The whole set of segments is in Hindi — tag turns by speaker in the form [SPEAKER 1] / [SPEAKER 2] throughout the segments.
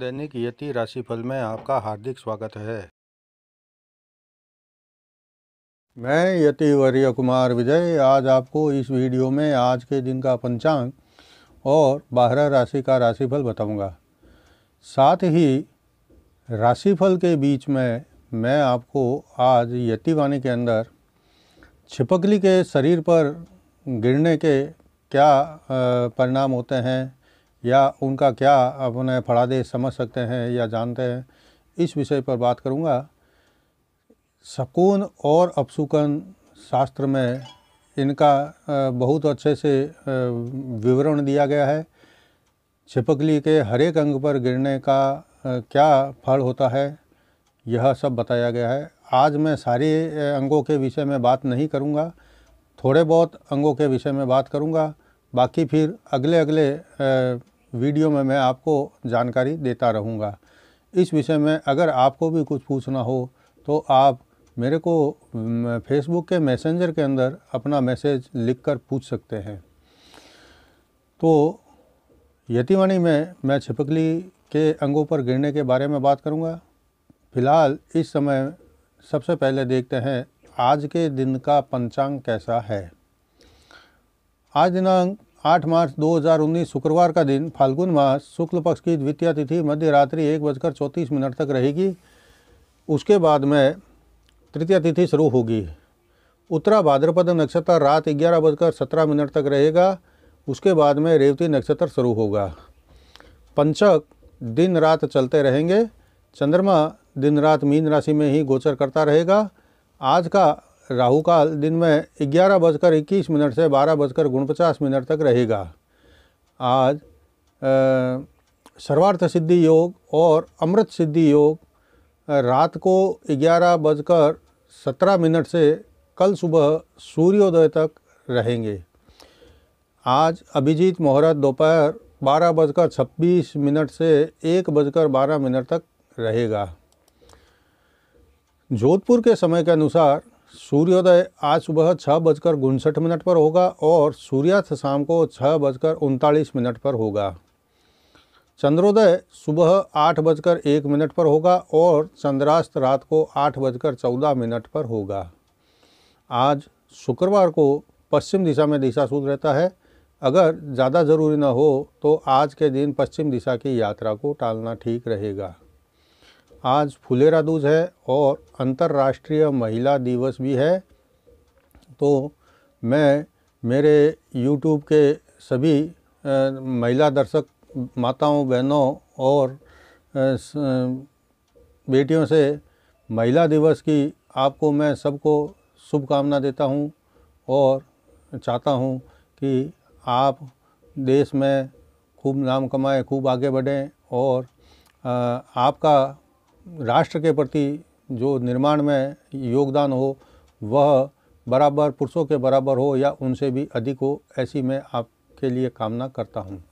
[SPEAKER 1] दैनिक यति राशिफल में आपका हार्दिक स्वागत है मैं यति वर्य कुमार विजय आज आपको इस वीडियो में आज के दिन का पंचांग और बारह राशि का राशिफल बताऊंगा। साथ ही राशिफल के बीच में मैं आपको आज यति वाणी के अंदर छिपकली के शरीर पर गिरने के क्या परिणाम होते हैं या उनका क्या अपने उन्हें फड़ादेश समझ सकते हैं या जानते हैं इस विषय पर बात करूँगा शकुन और अपसुकन शास्त्र में इनका बहुत अच्छे से विवरण दिया गया है छिपकली के हरेक अंग पर गिरने का क्या फल होता है यह सब बताया गया है आज मैं सारे अंगों के विषय में बात नहीं करूँगा थोड़े बहुत अंगों के विषय में बात करूँगा बाकी फिर अगले अगले वीडियो में मैं आपको जानकारी देता रहूँगा इस विषय में अगर आपको भी कुछ पूछना हो तो आप मेरे को फेसबुक के मैसेंजर के अंदर अपना मैसेज लिखकर पूछ सकते हैं तो यतिवाणी में मैं छिपकली के अंगों पर गिरने के बारे में बात करूंगा फिलहाल इस समय सबसे पहले देखते हैं आज के दिन का पंचांग कैसा है आज दिनांक 8 मार्च 2019 शुक्रवार का दिन फाल्गुन मास शुक्ल पक्ष की द्वितीय तिथि मध्य रात्रि एक बजकर चौंतीस मिनट तक रहेगी उसके बाद में तृतीय तिथि शुरू होगी उत्तरा भाद्रपद नक्षत्र रात ग्यारह बजकर सत्रह मिनट तक रहेगा उसके बाद में रेवती नक्षत्र शुरू होगा पंचक दिन रात चलते रहेंगे चंद्रमा दिन रात मीन राशि में ही गोचर करता रहेगा आज का राहु काल दिन में ग्यारह बजकर इक्कीस मिनट से बारह बजकर उनपचास मिनट तक रहेगा आज सर्वार्थ सिद्धि योग और अमृत सिद्धि योग रात को ग्यारह बजकर सत्रह मिनट से कल सुबह सूर्योदय तक रहेंगे आज अभिजीत मुहूर्त दोपहर बारह बजकर छब्बीस मिनट से एक बजकर बारह मिनट तक रहेगा जोधपुर के समय के अनुसार सूर्योदय आज सुबह छः बजकर उनसठ मिनट पर होगा और सूर्यास्त शाम को छः बजकर उनतालीस मिनट पर होगा चंद्रोदय सुबह आठ बजकर एक मिनट पर होगा और चंद्रास्त रात को आठ बजकर चौदह मिनट पर होगा आज शुक्रवार को पश्चिम दिशा में दिशा सूद रहता है अगर ज़्यादा ज़रूरी न हो तो आज के दिन पश्चिम दिशा की यात्रा को टालना ठीक रहेगा आज फुलेरा दूज है और अंतर्राष्ट्रीय महिला दिवस भी है तो मैं मेरे यूट्यूब के सभी महिला दर्शक माताओं बहनों और बेटियों से महिला दिवस की आपको मैं सबको शुभकामना देता हूं और चाहता हूं कि आप देश में खूब नाम कमाएं खूब आगे बढ़ें और आपका राष्ट्र के प्रति जो निर्माण में योगदान हो वह बराबर पुरुषों के बराबर हो या उनसे भी अधिक हो ऐसी मैं आपके लिए कामना करता हूँ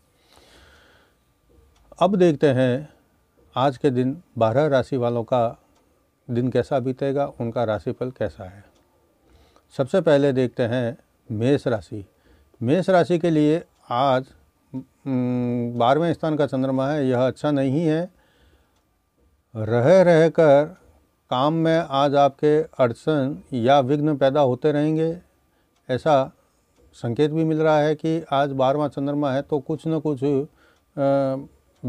[SPEAKER 1] अब देखते हैं आज के दिन बारह राशि वालों का दिन कैसा बीतेगा उनका राशिफल कैसा है सबसे पहले देखते हैं मेष राशि मेष राशि के लिए आज बारहवें स्थान का चंद्रमा है यह अच्छा नहीं है रह रह कर काम में आज आपके अड़चन या विघ्न पैदा होते रहेंगे ऐसा संकेत भी मिल रहा है कि आज बारहवा चंद्रमा है तो कुछ न कुछ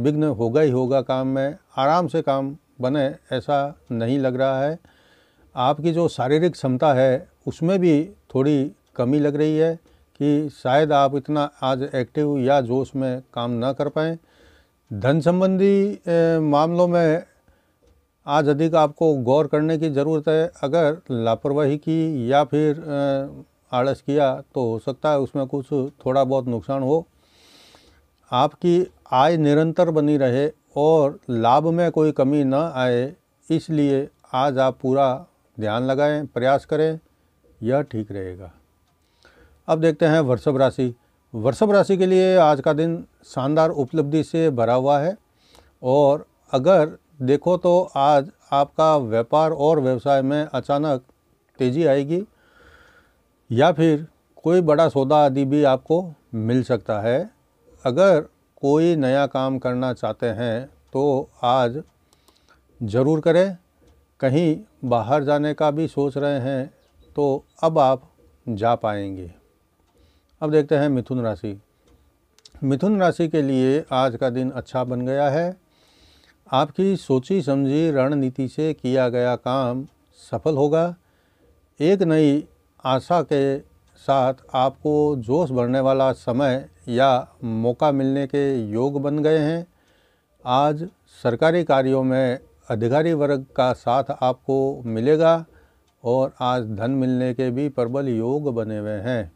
[SPEAKER 1] विघ्न होगा ही होगा काम में आराम से काम बने ऐसा नहीं लग रहा है आपकी जो शारीरिक क्षमता है उसमें भी थोड़ी कमी लग रही है कि शायद आप इतना आज एक्टिव या जोश में काम ना कर पाएँ धन संबंधी मामलों में आज अधिक आपको गौर करने की ज़रूरत है अगर लापरवाही की या फिर आलस किया तो हो सकता है उसमें कुछ थोड़ा बहुत नुकसान हो आपकी आय निरंतर बनी रहे और लाभ में कोई कमी ना आए इसलिए आज आप पूरा ध्यान लगाएं प्रयास करें यह ठीक रहेगा अब देखते हैं वृषभ राशि वृषभ राशि के लिए आज का दिन शानदार उपलब्धि से भरा हुआ है और अगर देखो तो आज आपका व्यापार और व्यवसाय में अचानक तेज़ी आएगी या फिर कोई बड़ा सौदा आदि भी आपको मिल सकता है अगर कोई नया काम करना चाहते हैं तो आज ज़रूर करें कहीं बाहर जाने का भी सोच रहे हैं तो अब आप जा पाएंगे अब देखते हैं मिथुन राशि मिथुन राशि के लिए आज का दिन अच्छा बन गया है आपकी सोची समझी रणनीति से किया गया काम सफल होगा एक नई आशा के साथ आपको जोश भरने वाला समय या मौका मिलने के योग बन गए हैं आज सरकारी कार्यों में अधिकारी वर्ग का साथ आपको मिलेगा और आज धन मिलने के भी प्रबल योग बने हुए हैं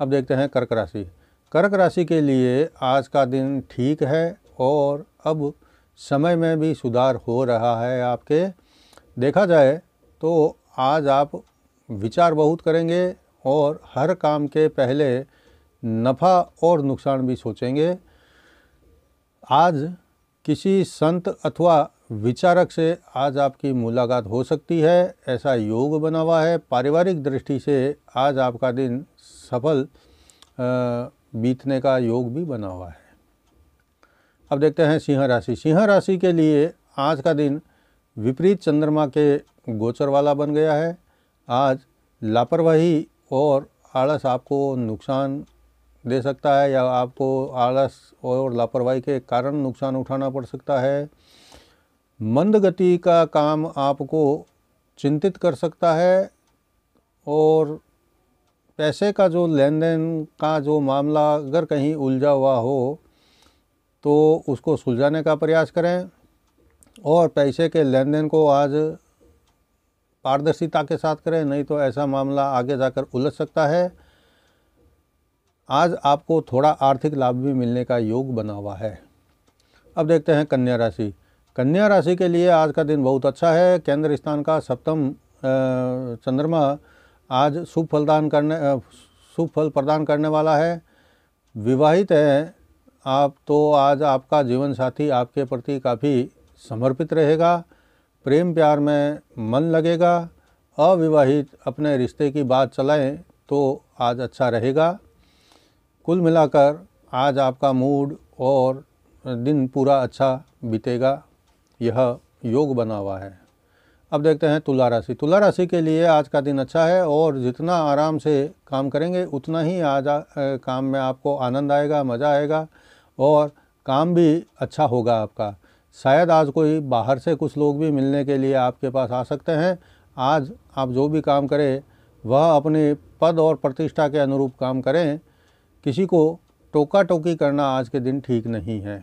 [SPEAKER 1] अब देखते हैं कर्क राशि कर्क राशि के लिए आज का दिन ठीक है और अब समय में भी सुधार हो रहा है आपके देखा जाए तो आज आप विचार बहुत करेंगे और हर काम के पहले नफ़ा और नुकसान भी सोचेंगे आज किसी संत अथवा विचारक से आज आपकी मुलाकात हो सकती है ऐसा योग बना हुआ है पारिवारिक दृष्टि से आज आपका दिन सफल बीतने का योग भी बना हुआ है अब देखते हैं सिंह राशि सिंह राशि के लिए आज का दिन विपरीत चंद्रमा के गोचर वाला बन गया है आज लापरवाही और आलस आपको नुकसान दे सकता है या आपको आलस और लापरवाही के कारण नुकसान उठाना पड़ सकता है मंद गति का काम आपको चिंतित कर सकता है और पैसे का जो लेन देन का जो मामला अगर कहीं उलझा हुआ हो तो उसको सुलझाने का प्रयास करें और पैसे के लेन देन को आज पारदर्शिता के साथ करें नहीं तो ऐसा मामला आगे जाकर उलझ सकता है आज आपको थोड़ा आर्थिक लाभ भी मिलने का योग बना हुआ है अब देखते हैं कन्या राशि कन्या राशि के लिए आज का दिन बहुत अच्छा है केंद्र स्थान का सप्तम चंद्रमा आज शुभ फलदान करने शुभ फल प्रदान करने वाला है विवाहित हैं आप तो आज आपका जीवन साथी आपके प्रति काफ़ी समर्पित रहेगा प्रेम प्यार में मन लगेगा अविवाहित अपने रिश्ते की बात चलाएं तो आज अच्छा रहेगा कुल मिलाकर आज आपका मूड और दिन पूरा अच्छा बीतेगा यह योग बना हुआ है अब देखते हैं तुला राशि तुला राशि के लिए आज का दिन अच्छा है और जितना आराम से काम करेंगे उतना ही आज आ, काम में आपको आनंद आएगा मज़ा आएगा और काम भी अच्छा होगा आपका शायद आज कोई बाहर से कुछ लोग भी मिलने के लिए आपके पास आ सकते हैं आज आप जो भी काम करें वह अपने पद और प्रतिष्ठा के अनुरूप काम करें किसी को टोका टोकी करना आज के दिन ठीक नहीं है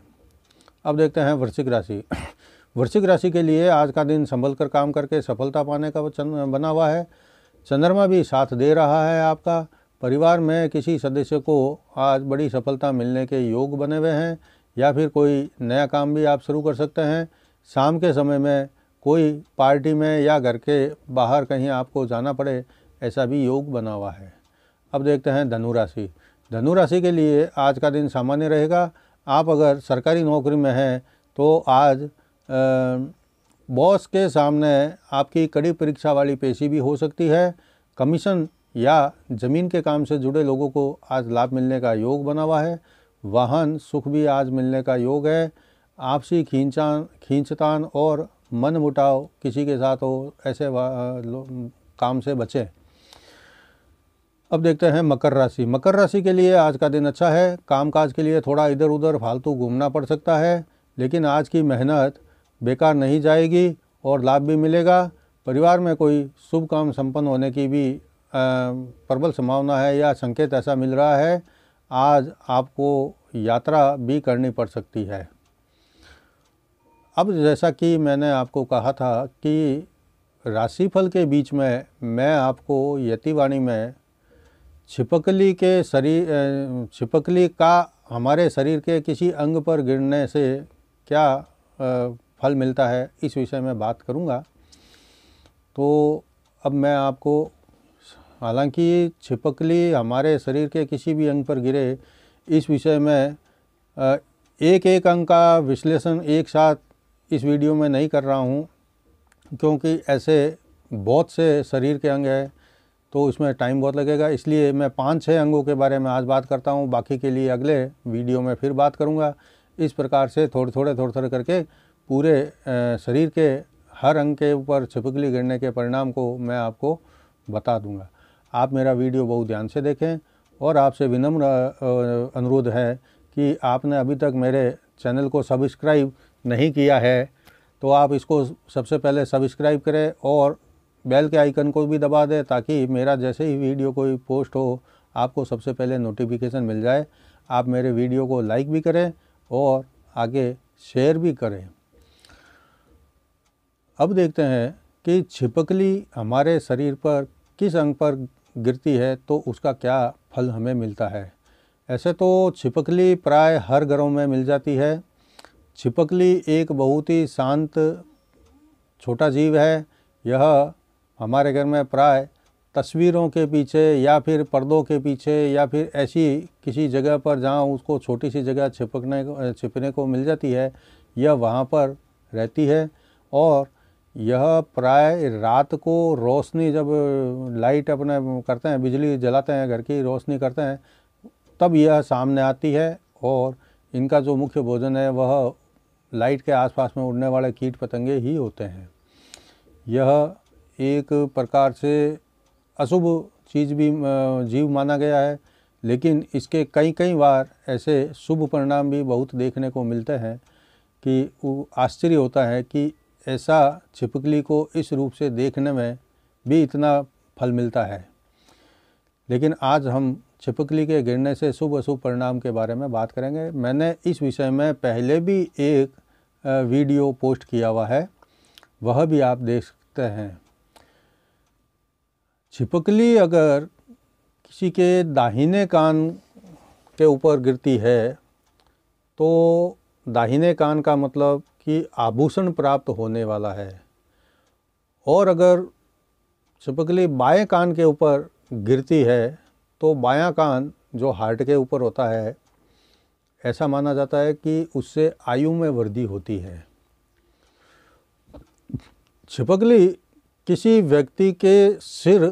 [SPEAKER 1] अब देखते हैं वृश्चिक राशि वृश्चिक राशि के लिए आज का दिन संभल कर काम करके सफलता पाने का बना हुआ है चंद्रमा भी साथ दे रहा है आपका परिवार में किसी सदस्य को आज बड़ी सफलता मिलने के योग बने हुए हैं या फिर कोई नया काम भी आप शुरू कर सकते हैं शाम के समय में कोई पार्टी में या घर के बाहर कहीं आपको जाना पड़े ऐसा भी योग बना हुआ है अब देखते हैं धनु राशि धनु राशि के लिए आज का दिन सामान्य रहेगा आप अगर सरकारी नौकरी में हैं तो आज बॉस के सामने आपकी कड़ी परीक्षा वाली पेशी भी हो सकती है कमीशन या ज़मीन के काम से जुड़े लोगों को आज लाभ मिलने का योग बना हुआ है वाहन सुख भी आज मिलने का योग है आपसी खींचान खींचतान और मन मुटाव किसी के साथ हो ऐसे काम से बचें अब देखते हैं मकर राशि मकर राशि के लिए आज का दिन अच्छा है कामकाज के लिए थोड़ा इधर उधर फालतू घूमना पड़ सकता है लेकिन आज की मेहनत बेकार नहीं जाएगी और लाभ भी मिलेगा परिवार में कोई शुभ काम संपन्न होने की भी प्रबल संभावना है या संकेत ऐसा मिल रहा है आज आपको यात्रा भी करनी पड़ सकती है अब जैसा कि मैंने आपको कहा था कि राशिफल के बीच में मैं आपको यतिवाणी में छिपकली के शरीर छिपकली का हमारे शरीर के किसी अंग पर गिरने से क्या फल मिलता है इस विषय में बात करूँगा तो अब मैं आपको हालांकि छिपकली हमारे शरीर के किसी भी अंग पर गिरे इस विषय में एक एक अंग का विश्लेषण एक साथ इस वीडियो में नहीं कर रहा हूँ क्योंकि ऐसे बहुत से शरीर के अंग हैं तो उसमें टाइम बहुत लगेगा इसलिए मैं पाँच छः अंगों के बारे में आज बात करता हूँ बाकी के लिए अगले वीडियो में फिर बात करूँगा इस प्रकार से थोड़े थोड़े थोड़े थोड़े करके पूरे शरीर के हर अंग के ऊपर छिपकली गिरने के परिणाम को मैं आपको बता दूंगा आप मेरा वीडियो बहुत ध्यान से देखें और आपसे विनम्र अनुरोध है कि आपने अभी तक मेरे चैनल को सब्सक्राइब नहीं किया है तो आप इसको सबसे पहले सब्सक्राइब करें और बेल के आइकन को भी दबा दें ताकि मेरा जैसे ही वीडियो कोई पोस्ट हो आपको सबसे पहले नोटिफिकेशन मिल जाए आप मेरे वीडियो को लाइक भी करें और आगे शेयर भी करें अब देखते हैं कि छिपकली हमारे शरीर पर किस अंग पर गिरती है तो उसका क्या फल हमें मिलता है ऐसे तो छिपकली प्राय हर घरों में मिल जाती है छिपकली एक बहुत ही शांत छोटा जीव है यह हमारे घर में प्राय तस्वीरों के पीछे या फिर पर्दों के पीछे या फिर ऐसी किसी जगह पर जहाँ उसको छोटी सी जगह छिपकने छिपने को मिल जाती है यह वहाँ पर रहती है और यह प्राय रात को रोशनी जब लाइट अपने करते हैं बिजली जलाते हैं घर की रोशनी करते हैं तब यह सामने आती है और इनका जो मुख्य भोजन है वह लाइट के आसपास में उड़ने वाले कीट पतंगे ही होते हैं यह एक प्रकार से अशुभ चीज़ भी जीव माना गया है लेकिन इसके कई कई बार ऐसे शुभ परिणाम भी बहुत देखने को मिलते हैं कि आश्चर्य होता है कि ऐसा छिपकली को इस रूप से देखने में भी इतना फल मिलता है लेकिन आज हम छिपकली के गिरने से शुभ अशुभ परिणाम के बारे में बात करेंगे मैंने इस विषय में पहले भी एक वीडियो पोस्ट किया हुआ है वह भी आप देख सकते हैं छिपकली अगर किसी के दाहिने कान के ऊपर गिरती है तो दाहिने कान का मतलब कि आभूषण प्राप्त होने वाला है और अगर चिपकली बाएं कान के ऊपर गिरती है तो बायां कान जो हार्ट के ऊपर होता है ऐसा माना जाता है कि उससे आयु में वृद्धि होती है छिपकली किसी व्यक्ति के सिर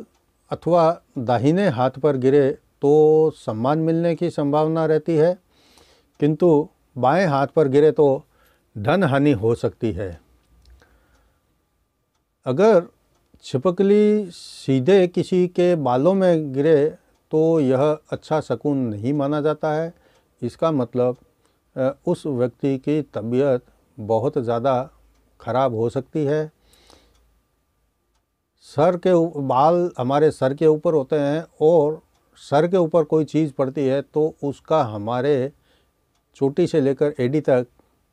[SPEAKER 1] अथवा दाहिने हाथ पर गिरे तो सम्मान मिलने की संभावना रहती है किंतु बाएं हाथ पर गिरे तो धन हानि हो सकती है अगर छिपकली सीधे किसी के बालों में गिरे तो यह अच्छा सकून नहीं माना जाता है इसका मतलब उस व्यक्ति की तबीयत बहुत ज़्यादा खराब हो सकती है सर के बाल हमारे सर के ऊपर होते हैं और सर के ऊपर कोई चीज़ पड़ती है तो उसका हमारे चोटी से लेकर एडी तक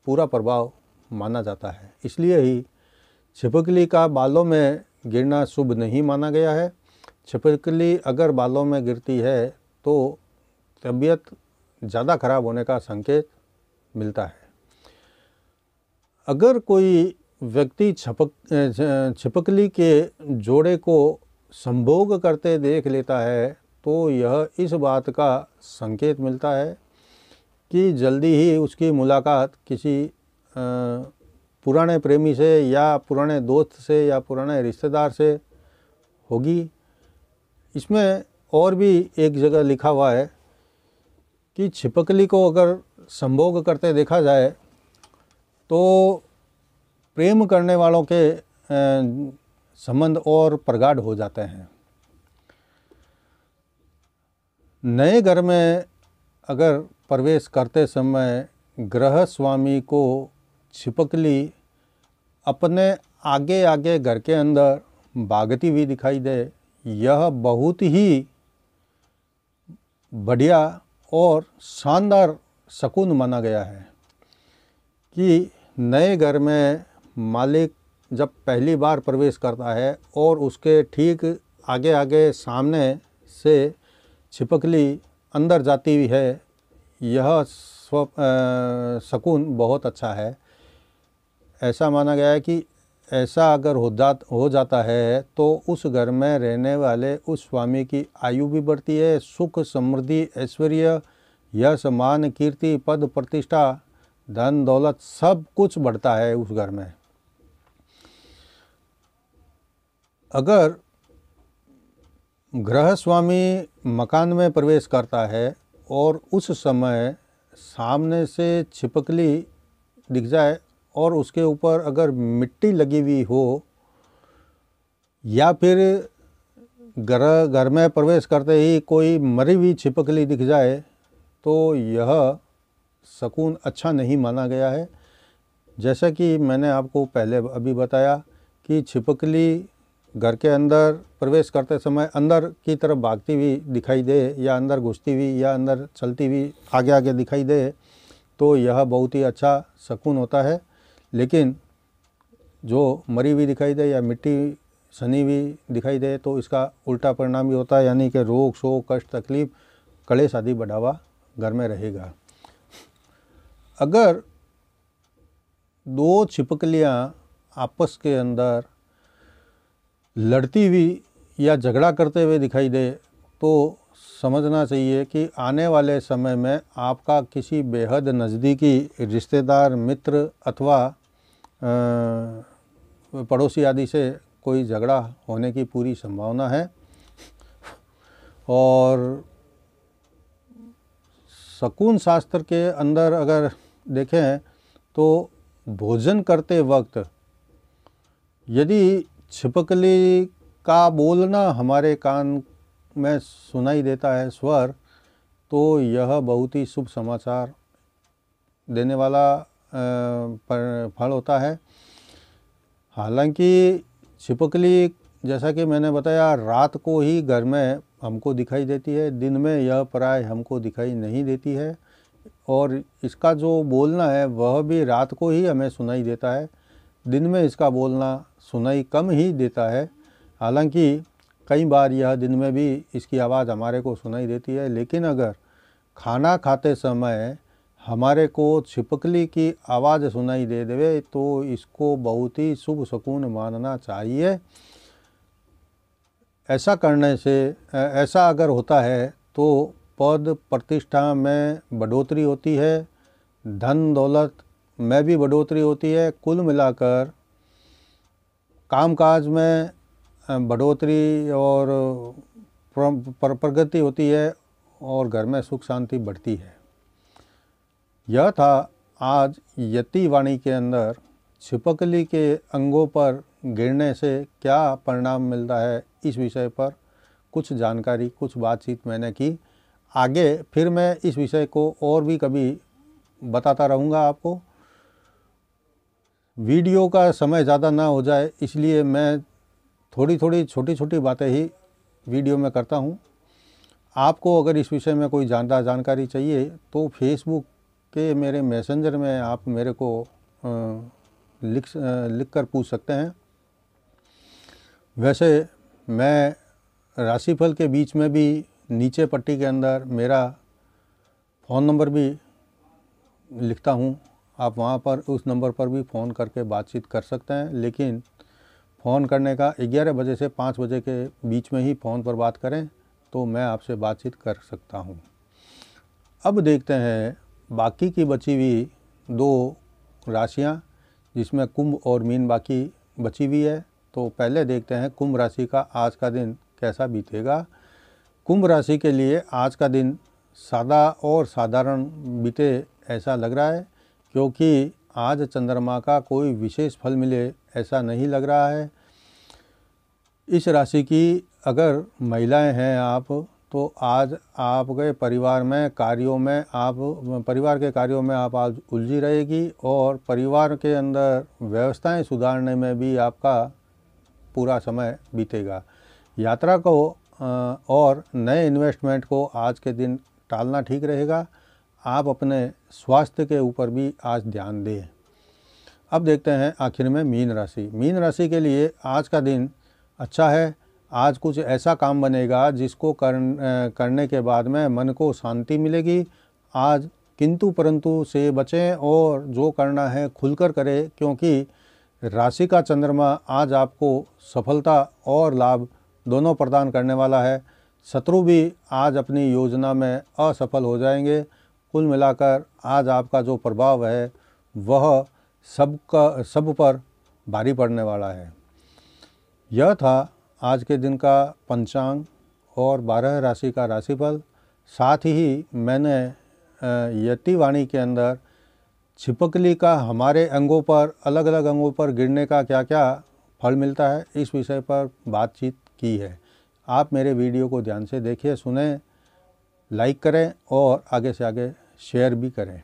[SPEAKER 1] पूरा प्रभाव माना जाता है इसलिए ही छिपकली का बालों में गिरना शुभ नहीं माना गया है छिपकली अगर बालों में गिरती है तो तबीयत ज़्यादा खराब होने का संकेत मिलता है अगर कोई व्यक्ति छपक छिपकली के जोड़े को संभोग करते देख लेता है तो यह इस बात का संकेत मिलता है कि जल्दी ही उसकी मुलाकात किसी पुराने प्रेमी से या पुराने दोस्त से या पुराने रिश्तेदार से होगी इसमें और भी एक जगह लिखा हुआ है कि छिपकली को अगर संभोग करते देखा जाए तो प्रेम करने वालों के संबंध और प्रगाढ़ हो जाते हैं नए घर में अगर प्रवेश करते समय ग्रह स्वामी को छिपकली अपने आगे आगे घर के अंदर भागती हुई दिखाई दे यह बहुत ही बढ़िया और शानदार शकुन माना गया है कि नए घर में मालिक जब पहली बार प्रवेश करता है और उसके ठीक आगे आगे सामने से छिपकली अंदर जाती हुई है यह स्व सुकून बहुत अच्छा है ऐसा माना गया है कि ऐसा अगर हो जा हो जाता है तो उस घर में रहने वाले उस स्वामी की आयु भी बढ़ती है सुख समृद्धि ऐश्वर्य यश मान कीर्ति पद प्रतिष्ठा धन दौलत सब कुछ बढ़ता है उस घर में अगर गृह स्वामी मकान में प्रवेश करता है और उस समय सामने से छिपकली दिख जाए और उसके ऊपर अगर मिट्टी लगी हुई हो या फिर घर घर में प्रवेश करते ही कोई मरी हुई छिपकली दिख जाए तो यह सकून अच्छा नहीं माना गया है जैसा कि मैंने आपको पहले अभी बताया कि छिपकली घर के अंदर प्रवेश करते समय अंदर की तरफ भागती हुई दिखाई दे या अंदर घुसती हुई या अंदर चलती हुई आगे आगे दिखाई दे तो यह बहुत ही अच्छा सकून होता है लेकिन जो मरी हुई दिखाई दे या मिट्टी सनी हुई दिखाई दे तो इसका उल्टा परिणाम भी होता है यानी कि रोग शोक कष्ट तकलीफ कलेश आदि बढ़ावा घर में रहेगा अगर दो छिपकलियाँ आपस के अंदर लड़ती हुई या झगड़ा करते हुए दिखाई दे तो समझना चाहिए कि आने वाले समय में आपका किसी बेहद नज़दीकी रिश्तेदार मित्र अथवा पड़ोसी आदि से कोई झगड़ा होने की पूरी संभावना है और शकून शास्त्र के अंदर अगर देखें तो भोजन करते वक्त यदि छिपकली का बोलना हमारे कान में सुनाई देता है स्वर तो यह बहुत ही शुभ समाचार देने वाला फल होता है हालांकि छिपकली जैसा कि मैंने बताया रात को ही घर में हमको दिखाई देती है दिन में यह प्राय हमको दिखाई नहीं देती है और इसका जो बोलना है वह भी रात को ही हमें सुनाई देता है दिन में इसका बोलना सुनाई कम ही देता है हालांकि कई बार यह दिन में भी इसकी आवाज़ हमारे को सुनाई देती है लेकिन अगर खाना खाते समय हमारे को छिपकली की आवाज़ सुनाई दे देवे तो इसको बहुत ही शुभ सुकून मानना चाहिए ऐसा करने से ऐसा अगर होता है तो पद प्रतिष्ठा में बढ़ोतरी होती है धन दौलत में भी बढ़ोतरी होती है कुल मिलाकर कामकाज में बढ़ोतरी और प्रगति होती है और घर में सुख शांति बढ़ती है यह था आज यति वाणी के अंदर छिपकली के अंगों पर गिरने से क्या परिणाम मिलता है इस विषय पर कुछ जानकारी कुछ बातचीत मैंने की आगे फिर मैं इस विषय को और भी कभी बताता रहूँगा आपको वीडियो का समय ज़्यादा ना हो जाए इसलिए मैं थोड़ी थोड़ी छोटी छोटी बातें ही वीडियो में करता हूँ आपको अगर इस विषय में कोई जानदार जानकारी चाहिए तो फेसबुक के मेरे मैसेंजर में आप मेरे को लिख लिख कर पूछ सकते हैं वैसे मैं राशिफल के बीच में भी नीचे पट्टी के अंदर मेरा फ़ोन नंबर भी लिखता हूँ आप वहाँ पर उस नंबर पर भी फ़ोन करके बातचीत कर सकते हैं लेकिन फ़ोन करने का ग्यारह बजे से पाँच बजे के बीच में ही फ़ोन पर बात करें तो मैं आपसे बातचीत कर सकता हूँ अब देखते हैं बाकी की बची हुई दो राशियाँ जिसमें कुंभ और मीन बाकी बची हुई है तो पहले देखते हैं कुंभ राशि का आज का दिन कैसा बीतेगा कुंभ राशि के लिए आज का दिन सादा और साधारण बीते ऐसा लग रहा है क्योंकि आज चंद्रमा का कोई विशेष फल मिले ऐसा नहीं लग रहा है इस राशि की अगर महिलाएं हैं आप तो आज आपके परिवार में कार्यों में आप परिवार के कार्यों में आप आज उलझी रहेगी और परिवार के अंदर व्यवस्थाएं सुधारने में भी आपका पूरा समय बीतेगा यात्रा को और नए इन्वेस्टमेंट को आज के दिन टालना ठीक रहेगा आप अपने स्वास्थ्य के ऊपर भी आज ध्यान दें अब देखते हैं आखिर में मीन राशि मीन राशि के लिए आज का दिन अच्छा है आज कुछ ऐसा काम बनेगा जिसको कर, करने के बाद में मन को शांति मिलेगी आज किंतु परंतु से बचें और जो करना है खुलकर करें क्योंकि राशि का चंद्रमा आज आपको सफलता और लाभ दोनों प्रदान करने वाला है शत्रु भी आज अपनी योजना में असफल हो जाएंगे कुल मिलाकर आज आपका जो प्रभाव है वह सब का सब पर भारी पड़ने वाला है यह था आज के दिन का पंचांग और बारह राशि का राशिफल साथ ही मैंने वाणी के अंदर छिपकली का हमारे अंगों पर अलग अलग अंगों पर गिरने का क्या क्या फल मिलता है इस विषय पर बातचीत की है आप मेरे वीडियो को ध्यान से देखिए सुने लाइक करें और आगे से आगे शेयर भी करें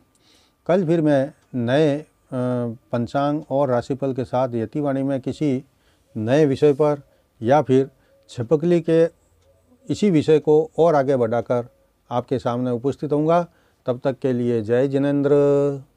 [SPEAKER 1] कल फिर मैं नए पंचांग और राशिफल के साथ यतिवाणी में किसी नए विषय पर या फिर छिपकली के इसी विषय को और आगे बढ़ाकर आपके सामने उपस्थित होऊंगा तब तक के लिए जय जिनेन्द्र